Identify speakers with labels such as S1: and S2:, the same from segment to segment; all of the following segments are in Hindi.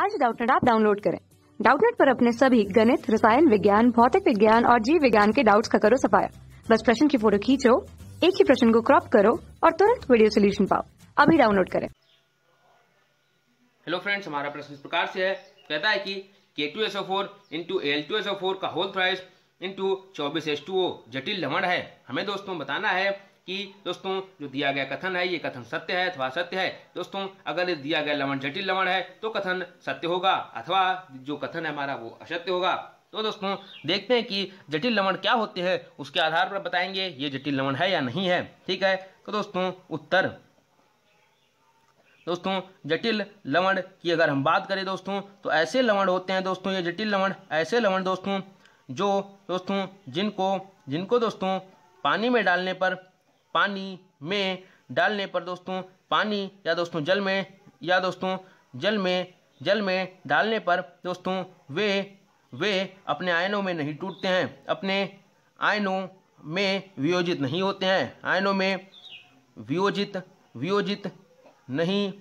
S1: आज डाउटनेट आप डाउनलोड करें डाउटनेट पर अपने सभी गणित रसायन विज्ञान भौतिक विज्ञान और जीव विज्ञान के डाउट्स का करो सफाया बस प्रश्न की फोटो खींचो एक ही प्रश्न को क्रॉप करो और तुरंत वीडियो सोल्यूशन पाओ अभी डाउनलोड करें
S2: हेलो फ्रेंड्स हमारा प्रश्न इस प्रकार से है कहता है कि K two S O four into L two S O four का होल थ्राइस इंटू चौबीस एस टू ओ जटिल लवण है हमें दोस्तों बताना है कि दोस्तों जो दिया गया कथन है ये कथन सत्य है अथवा सत्य है दोस्तों अगर ये दिया गया लवण जटिल लवण है तो कथन सत्य होगा अथवा जो कथन है हमारा वो असत्य होगा तो दोस्तों देखते हैं कि जटिल लवण क्या होते हैं उसके आधार पर बताएंगे ये जटिल लवण है या नहीं है ठीक है तो दोस्तों उत्तर दोस्तों जटिल लवण की अगर हम बात करें दोस्तों तो ऐसे लवण होते हैं दोस्तों ये जटिल लवण ऐसे लवण दोस्तों जो दोस्तों जिनको जिनको दोस्तों पानी में डालने पर पानी में डालने पर दोस्तों पानी या दोस्तों जल में या दोस्तों जल में जल में डालने पर दोस्तों वे वे अपने आयनों में नहीं टूटते हैं अपने आयनों में वियोजित नहीं होते हैं आयनों में वियोजित वियोजित नहीं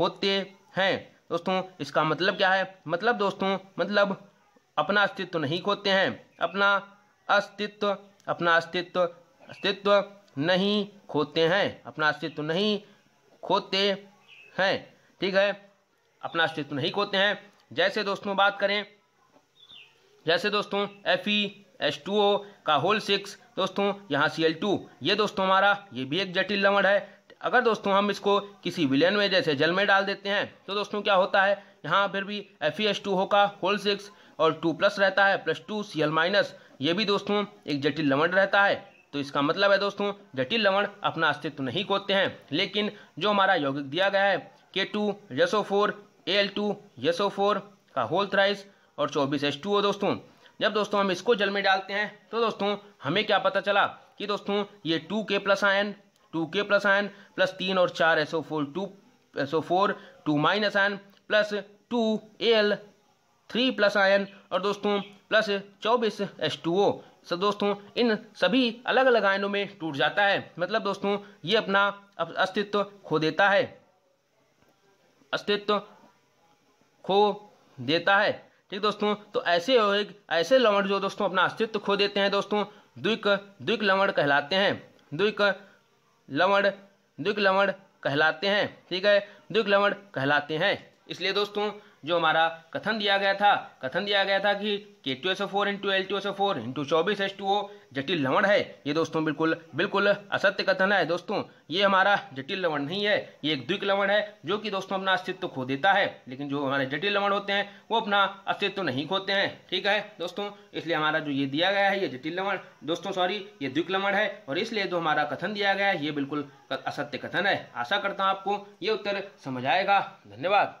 S2: होते हैं दोस्तों इसका मतलब क्या है मतलब दोस्तों मतलब अपना अस्तित्व नहीं खोते हैं अपना अस्तित्व अपना अस्तित्व अस्तित्व नहीं खोते हैं अपना अस्तित्व नहीं खोते हैं ठीक है अपना अस्तित्व नहीं खोते हैं जैसे दोस्तों बात करें जैसे दोस्तों F E S two O का होल सिक्स दोस्तों यहाँ सी एल टू ये दोस्तों हमारा ये भी एक जटिल लवण है अगर दोस्तों हम इसको किसी विलयन में जैसे जल में डाल देते हैं तो दोस्तों क्या होता है यहाँ फिर भी एफ ई एस टू हो का होल सिक्स और टू प्लस रहता है plus two C L minus ये भी दोस्तों एक जटिल लवण रहता है तो इसका मतलब है दोस्तों जटिल लवण अपना अस्तित्व नहीं खोते हैं लेकिन जो हमारा यौगिक दिया गया है K two S O four L two S O four का होल थ्राइस और चौबीस एस टू ओ दोस्तों जब दोस्तों हम इसको जल में डालते हैं तो दोस्तों हमें क्या पता चला कि दोस्तों ये two K plus ion two K plus ion plus तीन और चार S O four two S O four two minus ion plus two L three plus ion और दोस्तों प्लस चौबीस एस टू ओ सब दोस्तों इन सभी अलग अलग आयनों में टूट जाता है मतलब दोस्तों ये अपना अस्तित्व खो देता है अस्तित्व खो देता है ठीक दोस्तों तो ऐसे एक ऐसे लवण जो दोस्तों अपना अस्तित्व खो देते हैं दोस्तों द्विक द्विक लवण कहलाते हैं द्विक लवण द्विक लवण कहलाते हैं ठीक है द्विक लवण कहलाते हैं इसलिए दोस्तों जो हमारा कथन दिया गया था कथन दिया गया था कि K two S O four into L two S O four into चौबीस एस टू ओ जटिल लवण है ये दोस्तों बिल्कुल बिल्कुल असत्य कथन है दोस्तों ये हमारा जटिल लवण नहीं है ये एक द्विक लवण है जो कि दोस्तों अपना अस्तित्व खो देता है लेकिन जो हमारे जटिल लवण होते हैं वो अपना अस्तित्व नहीं खोते हैं ठीक है दोस्तों इसलिए हमारा जो ये दिया गया है ये जटिल लवण दोस्तों सॉरी ये द्विक लवण है और इसलिए जो हमारा कथन दिया गया है ये बिल्कुल असत्य कथन है आशा करता हूँ आपको ये उत्तर समझ आएगा धन्यवाद